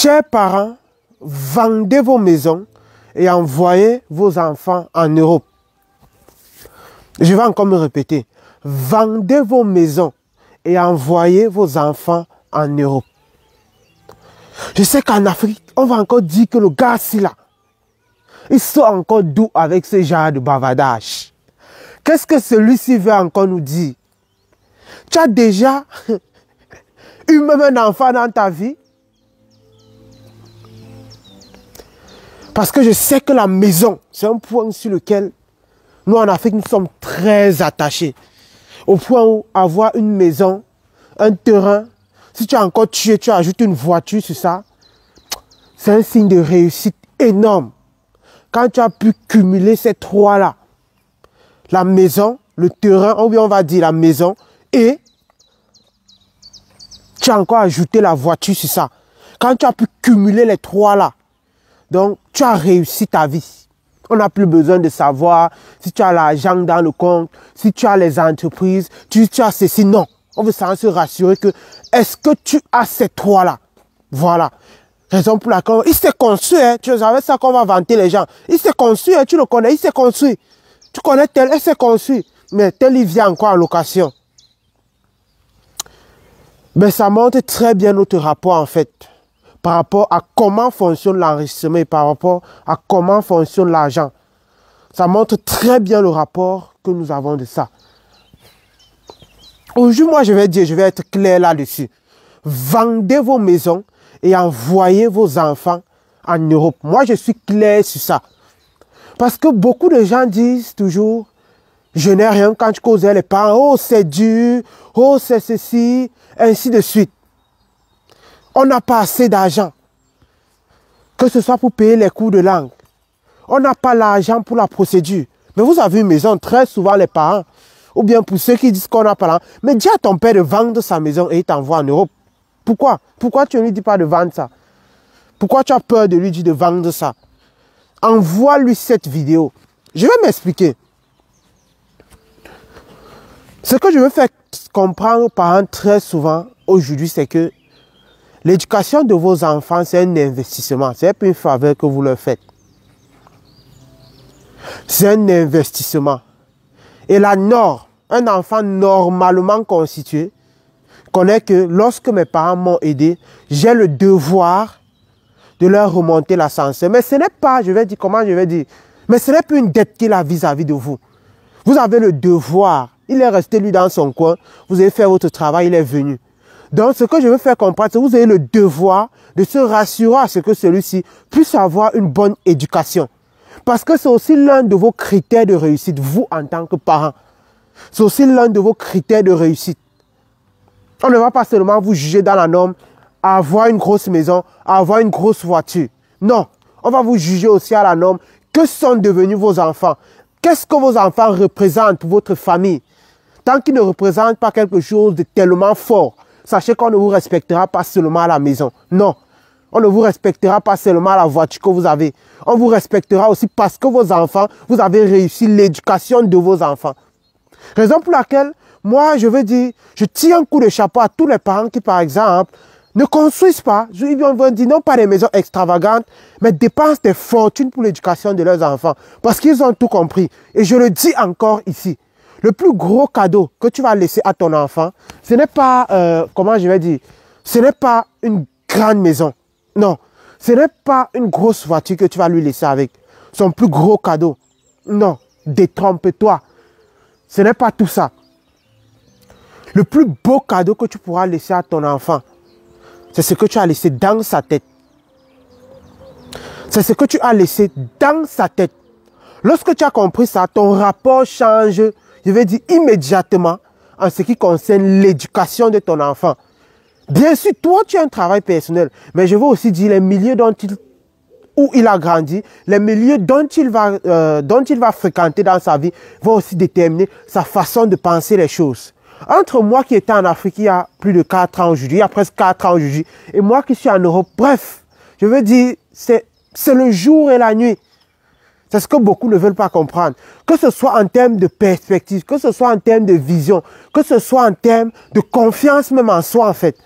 Chers parents, vendez vos maisons et envoyez vos enfants en Europe. Je vais encore me répéter. Vendez vos maisons et envoyez vos enfants en Europe. Je sais qu'en Afrique, on va encore dire que le gars, ci là, il sort encore doux avec ce genre de bavardage. Qu'est-ce que celui-ci veut encore nous dire Tu as déjà eu même un enfant dans ta vie Parce que je sais que la maison, c'est un point sur lequel nous en Afrique, nous sommes très attachés. Au point où avoir une maison, un terrain, si tu as encore tué, tu ajoutes une voiture sur ça, c'est un signe de réussite énorme. Quand tu as pu cumuler ces trois-là, la maison, le terrain, ou bien on va dire la maison, et tu as encore ajouté la voiture sur ça. Quand tu as pu cumuler les trois-là, donc, tu as réussi ta vie. On n'a plus besoin de savoir si tu as l'argent dans le compte, si tu as les entreprises, si tu as ceci. Non. On veut s'en se rassurer que est-ce que tu as ces trois-là Voilà. Raison pour laquelle il s'est construit. Hein. Tu savais ça qu'on va vanter les gens. Il s'est construit, hein. tu le connais, il s'est construit. Tu connais tel, il s'est construit. Mais tel, il vient encore en location. Mais ça montre très bien notre rapport en fait par rapport à comment fonctionne l'enrichissement et par rapport à comment fonctionne l'argent. Ça montre très bien le rapport que nous avons de ça. Aujourd'hui, moi, je vais dire, je vais être clair là-dessus. Vendez vos maisons et envoyez vos enfants en Europe. Moi, je suis clair sur ça. Parce que beaucoup de gens disent toujours, je n'ai rien quand je causais les parents, oh c'est dur, oh c'est ceci, ainsi de suite. On n'a pas assez d'argent. Que ce soit pour payer les cours de langue. On n'a pas l'argent pour la procédure. Mais vous avez une maison, très souvent les parents, ou bien pour ceux qui disent qu'on n'a pas l'argent, mais dis à ton père de vendre sa maison et il t'envoie en Europe. Pourquoi Pourquoi tu ne lui dis pas de vendre ça Pourquoi tu as peur de lui dire de vendre ça Envoie-lui cette vidéo. Je vais m'expliquer. Ce que je veux faire comprendre aux parents très souvent aujourd'hui, c'est que L'éducation de vos enfants, c'est un investissement. C'est plus une faveur que vous leur faites. C'est un investissement. Et la norme, un enfant normalement constitué, connaît que lorsque mes parents m'ont aidé, j'ai le devoir de leur remonter l'ascenseur. Mais ce n'est pas, je vais dire, comment je vais dire, mais ce n'est plus une dette qu'il a vis à -vis de vous. Vous avez le devoir. Il est resté lui dans son coin. Vous avez fait votre travail, il est venu. Donc, ce que je veux faire comprendre, c'est que vous avez le devoir de se rassurer à ce que celui-ci puisse avoir une bonne éducation. Parce que c'est aussi l'un de vos critères de réussite, vous en tant que parent. C'est aussi l'un de vos critères de réussite. On ne va pas seulement vous juger dans la norme, avoir une grosse maison, avoir une grosse voiture. Non, on va vous juger aussi à la norme. Que sont devenus vos enfants Qu'est-ce que vos enfants représentent pour votre famille Tant qu'ils ne représentent pas quelque chose de tellement fort, Sachez qu'on ne vous respectera pas seulement à la maison. Non. On ne vous respectera pas seulement à la voiture que vous avez. On vous respectera aussi parce que vos enfants, vous avez réussi l'éducation de vos enfants. Raison pour laquelle, moi, je veux dire, je tiens un coup de chapeau à tous les parents qui, par exemple, ne construisent pas, ils vont dire non pas des maisons extravagantes, mais dépensent des fortunes pour l'éducation de leurs enfants. Parce qu'ils ont tout compris. Et je le dis encore ici. Le plus gros cadeau que tu vas laisser à ton enfant, ce n'est pas, euh, comment je vais dire, ce n'est pas une grande maison. Non, ce n'est pas une grosse voiture que tu vas lui laisser avec. Son plus gros cadeau. Non, détrompe-toi. Ce n'est pas tout ça. Le plus beau cadeau que tu pourras laisser à ton enfant, c'est ce que tu as laissé dans sa tête. C'est ce que tu as laissé dans sa tête. Lorsque tu as compris ça, ton rapport change je vais dire immédiatement, en ce qui concerne l'éducation de ton enfant. Bien sûr, toi, tu as un travail personnel, mais je veux aussi dire les milieux dont il, où il a grandi, les milieux dont il va, euh, dont il va fréquenter dans sa vie, vont aussi déterminer sa façon de penser les choses. Entre moi qui étais en Afrique il y a plus de 4 ans aujourd'hui, il y a presque 4 ans aujourd'hui, et moi qui suis en Europe, bref, je veux dire, c'est le jour et la nuit. C'est ce que beaucoup ne veulent pas comprendre. Que ce soit en termes de perspective, que ce soit en termes de vision, que ce soit en termes de confiance même en soi en fait.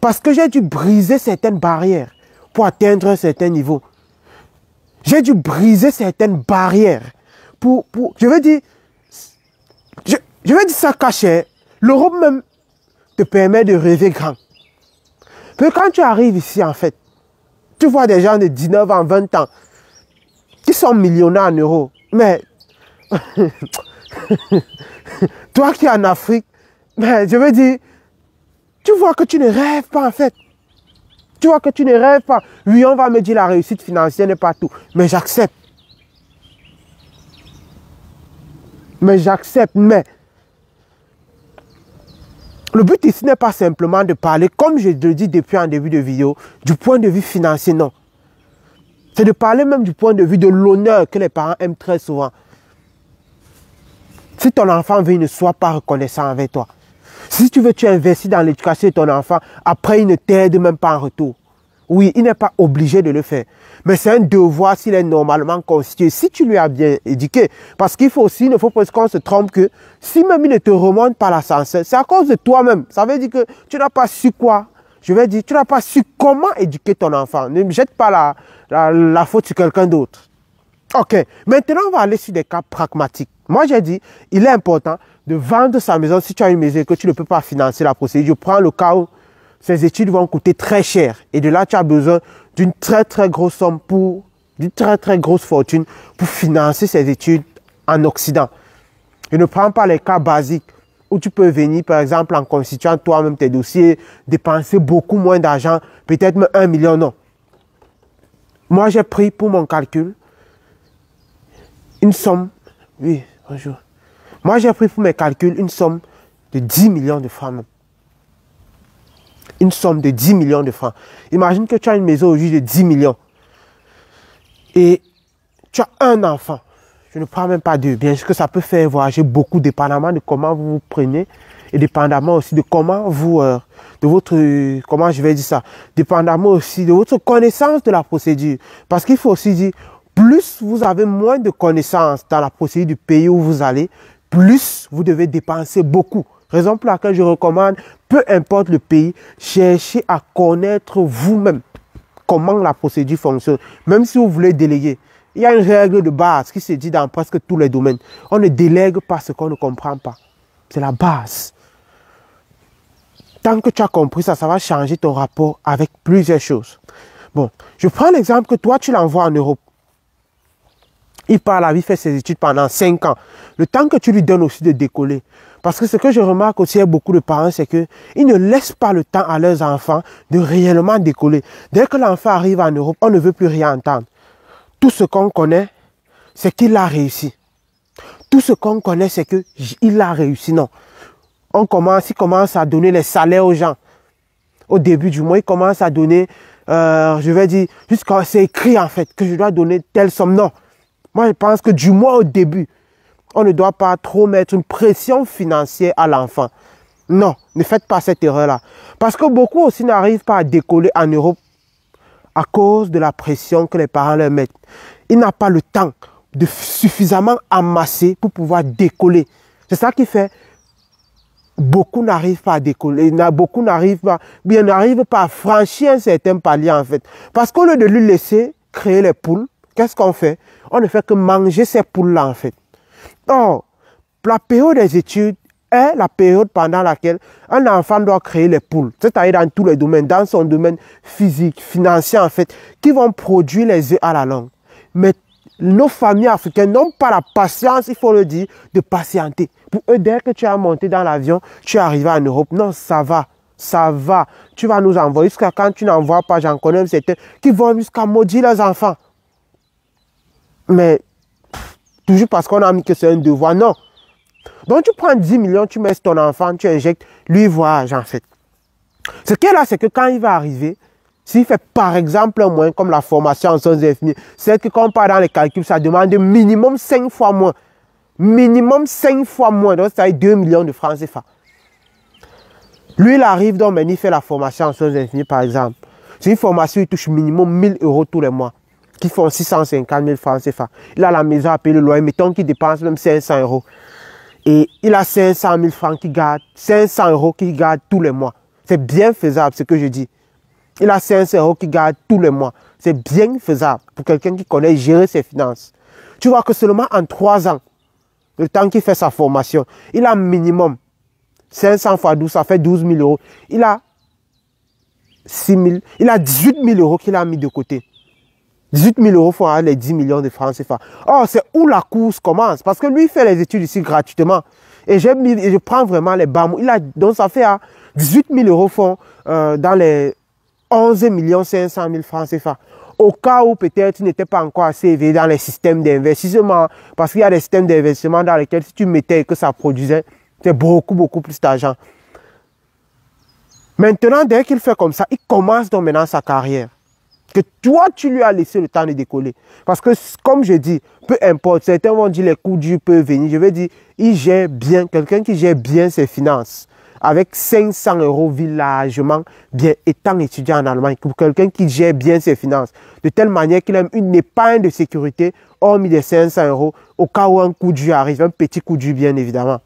Parce que j'ai dû briser certaines barrières pour atteindre un certain niveau. J'ai dû briser certaines barrières pour, pour je veux dire, je, veux dire ça caché. L'Europe même te permet de rêver grand. Mais quand tu arrives ici, en fait, tu vois des gens de 19 ans, 20 ans, qui sont millionnaires en euros. Mais toi qui es en Afrique, mais je veux dire, tu vois que tu ne rêves pas en fait. Tu vois que tu ne rêves pas. Oui, on va me dire la réussite financière n'est pas tout. Mais j'accepte. Mais j'accepte. Mais le but ici n'est pas simplement de parler, comme je le dis depuis en début de vidéo, du point de vue financier. Non. C'est de parler même du point de vue de l'honneur que les parents aiment très souvent. Si ton enfant veut, il ne soit pas reconnaissant avec toi. Si tu veux, tu investis dans l'éducation de ton enfant. Après, il ne t'aide même pas en retour. Oui, il n'est pas obligé de le faire. Mais c'est un devoir s'il est normalement constitué, si tu lui as bien éduqué. Parce qu'il faut aussi, il ne faut pas qu'on se trompe que si même il ne te remonte pas l'ascenseur, c'est à cause de toi-même. Ça veut dire que tu n'as pas su quoi je vais dire, tu n'as pas su comment éduquer ton enfant. Ne jette pas la, faute sur quelqu'un d'autre. Ok, maintenant on va aller sur des cas pragmatiques. Moi j'ai dit, il est important de vendre sa maison si tu as une maison et que tu ne peux pas financer la procédure. prends le cas où ces études vont coûter très cher et de là tu as besoin d'une très très grosse somme pour, d'une très très grosse fortune pour financer ses études en Occident. Je ne prends pas les cas basiques où tu peux venir, par exemple, en constituant toi-même tes dossiers, dépenser beaucoup moins d'argent, peut-être même un million, non. Moi, j'ai pris pour mon calcul une somme, oui, bonjour. Moi, j'ai pris pour mes calculs une somme de 10 millions de francs. Une somme de 10 millions de francs. Imagine que tu as une maison aujourd'hui de 10 millions. Et tu as un enfant. Je ne parle même pas d'eux, bien sûr que ça peut faire voyager beaucoup, dépendamment de comment vous vous prenez et dépendamment aussi de comment vous, euh, de votre, comment je vais dire ça, dépendamment aussi de votre connaissance de la procédure. Parce qu'il faut aussi dire, plus vous avez moins de connaissances dans la procédure du pays où vous allez, plus vous devez dépenser beaucoup. Raison pour laquelle je recommande, peu importe le pays, cherchez à connaître vous-même comment la procédure fonctionne, même si vous voulez déléguer. Il y a une règle de base qui se dit dans presque tous les domaines. On ne délègue pas ce qu'on ne comprend pas. C'est la base. Tant que tu as compris ça, ça va changer ton rapport avec plusieurs choses. Bon, je prends l'exemple que toi, tu l'envoies en Europe. Il part à la vie, fait ses études pendant 5 ans. Le temps que tu lui donnes aussi de décoller. Parce que ce que je remarque aussi à beaucoup de parents, c'est qu'ils ne laissent pas le temps à leurs enfants de réellement décoller. Dès que l'enfant arrive en Europe, on ne veut plus rien entendre tout ce qu'on connaît, c'est qu'il a réussi. Tout ce qu'on connaît, c'est qu'il a réussi. Non. On commence, il commence à donner les salaires aux gens. Au début du mois, il commence à donner, euh, je vais dire, jusqu'à c'est écrit en fait que je dois donner telle somme. Non. Moi, je pense que du mois au début, on ne doit pas trop mettre une pression financière à l'enfant. Non, ne faites pas cette erreur-là. Parce que beaucoup aussi n'arrivent pas à décoller en Europe à cause de la pression que les parents leur mettent. Il n'a pas le temps de suffisamment amasser pour pouvoir décoller. C'est ça qui fait beaucoup n'arrivent pas à décoller, beaucoup n'arrivent pas, bien n'arrivent pas à franchir un certain palier en fait. Parce qu'au lieu de lui laisser créer les poules, qu'est-ce qu'on fait On ne fait que manger ces poules-là en fait. Or, la période des études est la période pendant laquelle un enfant doit créer les poules, c'est-à-dire dans tous les domaines, dans son domaine physique, financier en fait, qui vont produire les œufs à la longue. Mais nos familles africaines n'ont pas la patience, il faut le dire, de patienter. Pour eux, dès que tu as monté dans l'avion, tu es arrivé en Europe. Non, ça va, ça va. Tu vas nous envoyer jusqu'à quand tu n'envoies pas, j'en connais C'était qui vont jusqu'à maudire leurs enfants. Mais toujours parce qu'on a mis que c'est un devoir, non. Donc, tu prends 10 millions, tu mets ton enfant, tu injectes, lui, voit, en fait. Ce qui est là, c'est que quand il va arriver, s'il fait par exemple un moyen comme la formation en sciences infinies, c'est que quand on part dans les calculs, ça demande minimum 5 fois moins. Minimum 5 fois moins. Donc ça fait 2 millions de francs CFA. Lui, il arrive donc mais il fait la formation en sciences infinies par exemple. C'est une formation, il touche minimum 1000 euros tous les mois, qui font 650 000 francs CFA. Il a la maison à payer le loyer, mettons qu'il dépense même 500 euros et il a 500 000 francs qu'il garde, 500 euros qu'il garde tous les mois. C'est bien faisable ce que je dis. Il a 500 euros qu'il garde tous les mois. C'est bien faisable pour quelqu'un qui connaît gérer ses finances. Tu vois que seulement en trois ans, le temps qu'il fait sa formation, il a minimum 500 fois 12, ça fait 12 000 euros. Il a 6 il a 18 000 euros qu'il a mis de côté. 18 000 euros fois les 10 millions de francs CFA. Oh, c'est où la course commence. Parce que lui, il fait les études ici gratuitement. Et, mis, je prends vraiment les bas Il a, donc, ça fait à 18 000 euros fonds euh, dans les 11 500 000 francs CFA. Au cas où peut-être tu n'étais pas encore assez éveillé dans les systèmes d'investissement, parce qu'il y a des systèmes d'investissement dans lesquels si tu mettais et que ça produisait, c'est beaucoup, beaucoup plus d'argent. Maintenant, dès qu'il fait comme ça, il commence donc maintenant sa carrière que toi, tu lui as laissé le temps de décoller. Parce que, comme je dis, peu importe, certains vont dire les coups durs peuvent venir. Je veux dire, il gère bien, quelqu'un qui gère bien ses finances, avec 500 euros villagement, bien, étant étudiant en Allemagne, quelqu'un qui gère bien ses finances, de telle manière qu'il a une épargne de sécurité, hormis des 500 euros, au cas où un coup dur arrive, un petit coup dur, bien évidemment.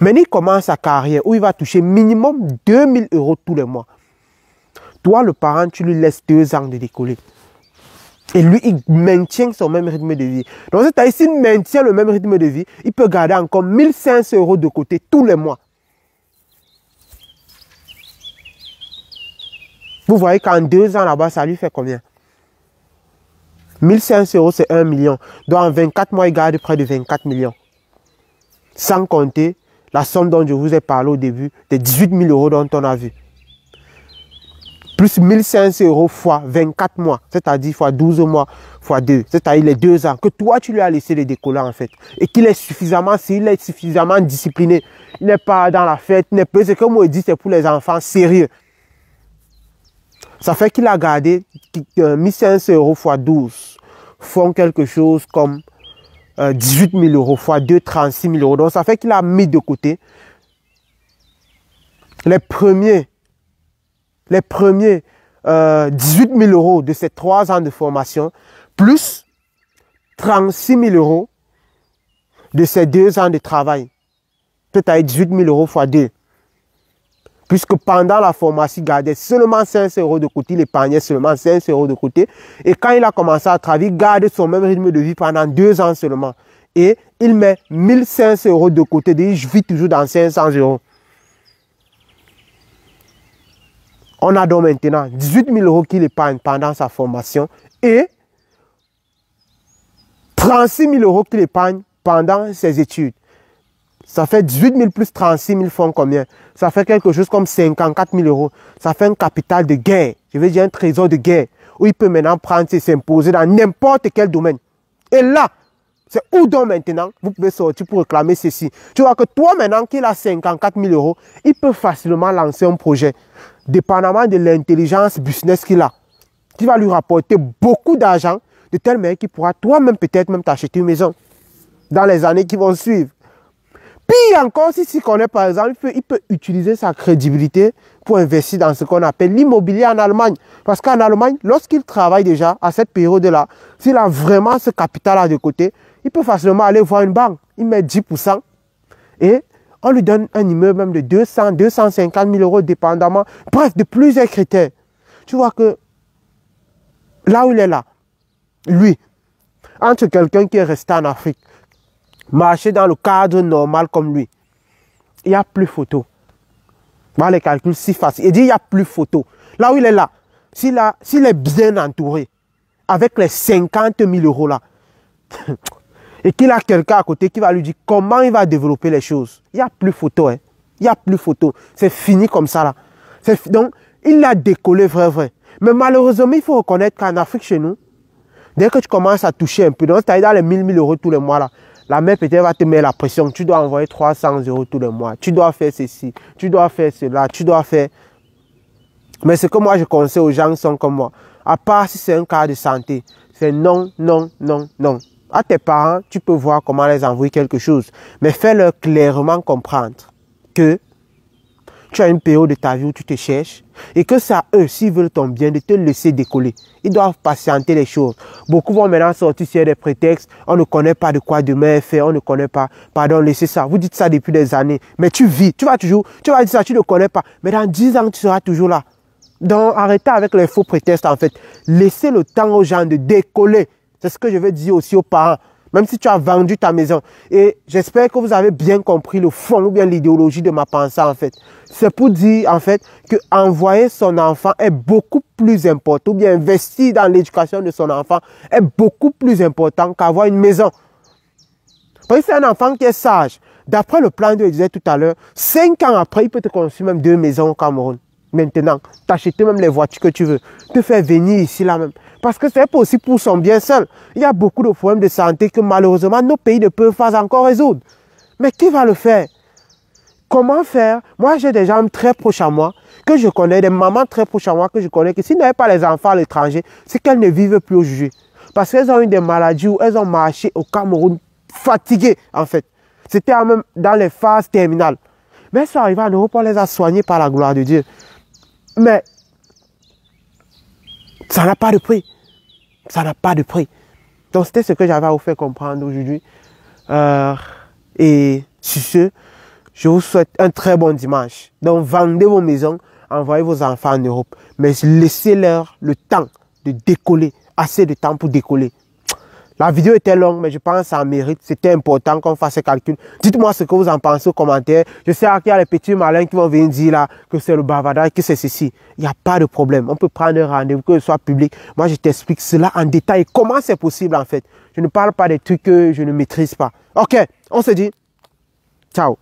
Maintenant, il commence sa carrière où il va toucher minimum 2000 euros tous les mois. Toi, le parent, tu lui laisses deux ans de décoller. Et lui, il maintient son même rythme de vie. Donc, c'est-à-dire, s'il maintient le même rythme de vie, il peut garder encore 1500 euros de côté tous les mois. Vous voyez qu'en deux ans là-bas, ça lui fait combien 1500 euros, c'est 1 million. Donc, en 24 mois, il garde près de 24 millions. Sans compter la somme dont je vous ai parlé au début, des 18 000 euros dont on a vu plus 1500 euros fois 24 mois, c'est-à-dire fois 12 mois, fois 2, c'est-à-dire les deux ans, que toi tu lui as laissé le décollant en fait, et qu'il est suffisamment, s'il est suffisamment discipliné, il n'est pas dans la fête, n'est pas, c'est comme on dit, c'est pour les enfants sérieux. Ça fait qu'il a gardé 1500 euh, euros fois 12, font quelque chose comme 18 euh, 000 euros fois 2, 36 000 euros. Donc ça fait qu'il a mis de côté les premiers les premiers 18 euh, 000 euros de ces trois ans de formation, plus 36 000 euros de ces deux ans de travail. Peut-être 18 000 euros fois deux. Puisque pendant la formation, il gardait seulement 5 euros de côté, il épargnait seulement 5 euros de côté. Et quand il a commencé à travailler, il gardait son même rythme de vie pendant deux ans seulement. Et il met 1500 euros de côté, il dit, je vis toujours dans 500 euros. On a donc maintenant 18 000 euros qu'il épargne pendant sa formation et 36 000 euros qu'il épargne pendant ses études. Ça fait 18 000 plus 36 000 fonds combien Ça fait quelque chose comme 54 000 euros. Ça fait un capital de guerre. Je veux dire un trésor de guerre où il peut maintenant prendre et s'imposer dans n'importe quel domaine. Et là, c'est où donc maintenant vous pouvez sortir pour réclamer ceci. Tu vois que toi maintenant qu'il a 54 000 euros, il peut facilement lancer un projet dépendamment de l'intelligence business qu'il a, qui va lui rapporter beaucoup d'argent, de telle manière qu'il pourra toi-même peut-être même, t'acheter une maison dans les années qui vont suivre. Puis encore, si qu'on est par exemple, il peut, il peut, utiliser sa crédibilité pour investir dans ce qu'on appelle l'immobilier en Allemagne. Parce qu'en Allemagne, lorsqu'il travaille déjà à cette période-là, s'il a vraiment ce capital-là de côté, il peut facilement aller voir une banque. Il met 10% et on lui donne un immeuble même de 200, 250 000 euros dépendamment. Bref, de plusieurs critères. Tu vois que là où il est là, lui, entre quelqu'un qui est resté en Afrique, marché dans le cadre normal comme lui, il n'y a plus photo. Voilà les calculs si faciles. Il dit il n'y a plus photo. Là où il est là, s'il est bien entouré, avec les 50 000 euros là, et qu'il a quelqu'un à côté qui va lui dire comment il va développer les choses. Il n'y a plus photo, hein. il n'y a plus photo. C'est fini comme ça là. Donc, il a décollé vrai, vrai. Mais malheureusement, il faut reconnaître qu'en Afrique, chez nous, dès que tu commences à toucher un peu, donc tu as dans les 1000, 1000 euros tous les mois là, la mère peut-être va te mettre la pression, tu dois envoyer 300 euros tous les mois, tu dois faire ceci, tu dois faire cela, tu dois faire... Mais ce que moi je conseille aux gens qui sont comme moi, à part si c'est un cas de santé, c'est non, non, non, non à tes parents, tu peux voir comment les envoyer quelque chose. Mais fais-leur clairement comprendre que tu as une période de ta vie où tu te cherches et que ça, eux, s'ils veulent ton bien, de te laisser décoller. Ils doivent patienter les choses. Beaucoup vont maintenant sortir sur des prétextes. On ne connaît pas de quoi demain est fait. On ne connaît pas. Pardon, laissez ça. Vous dites ça depuis des années. Mais tu vis. Tu vas toujours. Tu vas dire ça. Tu ne connais pas. Mais dans 10 ans, tu seras toujours là. Donc, arrêtez avec les faux prétextes, en fait. Laissez le temps aux gens de décoller. C'est ce que je veux dire aussi aux parents, même si tu as vendu ta maison. Et j'espère que vous avez bien compris le fond ou bien l'idéologie de ma pensée, en fait. C'est pour dire, en fait, que envoyer son enfant est beaucoup plus important, ou bien investir dans l'éducation de son enfant est beaucoup plus important qu'avoir une maison. Parce que c'est un enfant qui est sage. D'après le plan de, je disais tout à l'heure, cinq ans après, il peut te construire même deux maisons au Cameroun maintenant, t'acheter même les voitures que tu veux, te faire venir ici là-même. Parce que c'est pas pour son bien seul. Il y a beaucoup de problèmes de santé que malheureusement nos pays ne peuvent pas encore résoudre. Mais qui va le faire Comment faire Moi, j'ai des gens très proches à moi, que je connais, des mamans très proches à moi, que je connais, que s'ils n'avaient pas les enfants à l'étranger, c'est qu'elles ne vivent plus aujourd'hui. Parce qu'elles ont eu des maladies où elles ont marché au Cameroun fatiguées, en fait. C'était même dans les phases terminales. Mais elles sont à en Europe, on les a soignées par la gloire de Dieu. Mais ça n'a pas de prix. Ça n'a pas de prix. Donc c'était ce que j'avais à vous faire comprendre aujourd'hui. Euh, et sur ce, je vous souhaite un très bon dimanche. Donc vendez vos maisons, envoyez vos enfants en Europe. Mais laissez-leur le temps de décoller, assez de temps pour décoller. La vidéo était longue, mais je pense que ça mérite. C'était important qu'on fasse ces calcul. Dites-moi ce que vous en pensez aux commentaire. Je sais qu'il y a les petits malins qui vont venir dire là que c'est le bavardage, que c'est ceci. Il n'y a pas de problème. On peut prendre un rendez-vous, que ce soit public. Moi, je t'explique cela en détail. Comment c'est possible en fait Je ne parle pas des trucs que je ne maîtrise pas. Ok, on se dit. Ciao.